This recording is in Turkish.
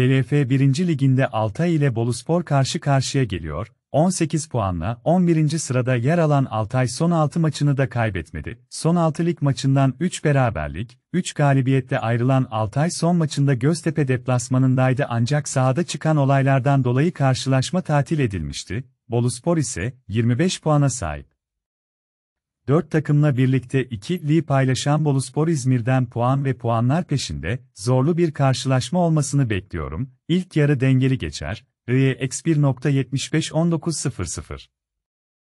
TLF 1. Liginde Altay ile Boluspor karşı karşıya geliyor. 18 puanla 11. sırada yer alan Altay son 6 maçını da kaybetmedi. Son 6 lig maçından 3 beraberlik, 3 galibiyette ayrılan Altay son maçında Göztepe deplasmanındaydı ancak sahada çıkan olaylardan dolayı karşılaşma tatil edilmişti. Boluspor ise 25 puana sahip. 4 takımla birlikte 2 li paylaşan Boluspor İzmir'den puan ve puanlar peşinde, zorlu bir karşılaşma olmasını bekliyorum, İlk yarı dengeli geçer, IE X 1.75-19.00